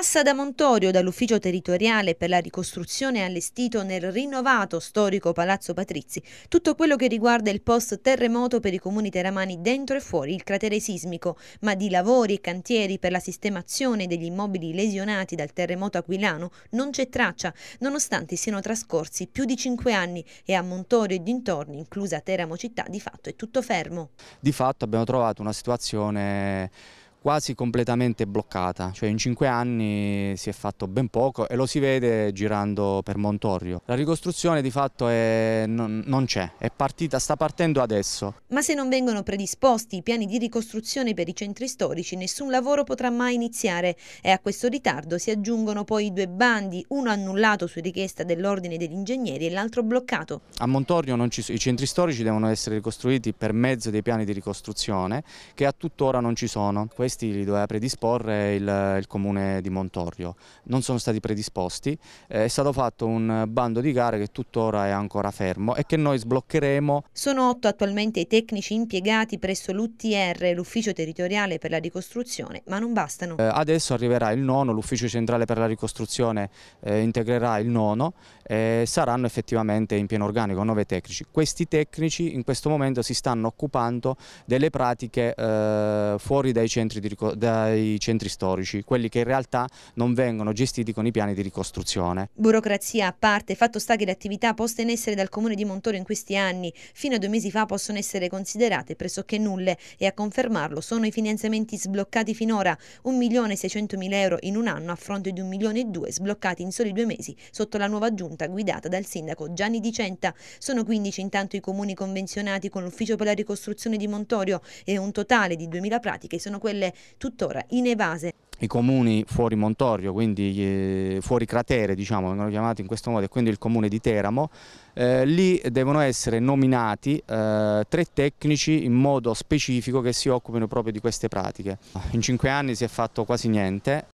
Passa da Montorio, dall'ufficio territoriale per la ricostruzione allestito nel rinnovato storico Palazzo Patrizi, tutto quello che riguarda il post-terremoto per i comuni teramani dentro e fuori il cratere sismico, ma di lavori e cantieri per la sistemazione degli immobili lesionati dal terremoto aquilano non c'è traccia, nonostante siano trascorsi più di cinque anni e a Montorio e dintorni, inclusa Teramo città, di fatto è tutto fermo. Di fatto abbiamo trovato una situazione quasi completamente bloccata, cioè in cinque anni si è fatto ben poco e lo si vede girando per Montorio. La ricostruzione di fatto è, non, c'è, è partita, sta partendo adesso. Ma se non vengono predisposti i piani di ricostruzione per i centri storici, nessun lavoro potrà mai iniziare e a questo ritardo si aggiungono poi i due bandi, uno annullato su richiesta dell'Ordine degli Ingegneri e l'altro bloccato. A Montorio ci, i centri storici devono essere ricostruiti per mezzo dei piani di ricostruzione che a tuttora non ci sono. Questo questi li doveva predisporre il, il comune di Montorio. Non sono stati predisposti, eh, è stato fatto un bando di gare che tuttora è ancora fermo e che noi sbloccheremo. Sono otto attualmente i tecnici impiegati presso l'UTR, l'Ufficio Territoriale per la Ricostruzione, ma non bastano. Eh, adesso arriverà il nono, l'Ufficio Centrale per la Ricostruzione eh, integrerà il nono e saranno effettivamente in pieno organico nove tecnici. Questi tecnici in questo momento si stanno occupando delle pratiche eh, fuori dai centri di, dai centri storici, quelli che in realtà non vengono gestiti con i piani di ricostruzione. Burocrazia a parte, fatto sta che le attività poste in essere dal Comune di Montoro in questi anni, fino a due mesi fa, possono essere considerate pressoché nulle e a confermarlo sono i finanziamenti sbloccati finora, 1.600.000 euro in un anno a fronte di 1.200.000 sbloccati in soli due mesi sotto la nuova giunta guidata dal sindaco Gianni Di Centa. Sono 15 intanto i comuni convenzionati con l'Ufficio per la ricostruzione di Montorio e un totale di 2.000 pratiche sono quelle opere tuttora inevase i comuni fuori Montorio, quindi eh, fuori cratere, diciamo, vengono chiamati in questo modo, e quindi il comune di Teramo, eh, lì devono essere nominati eh, tre tecnici in modo specifico che si occupino proprio di queste pratiche. In cinque anni si è fatto quasi niente,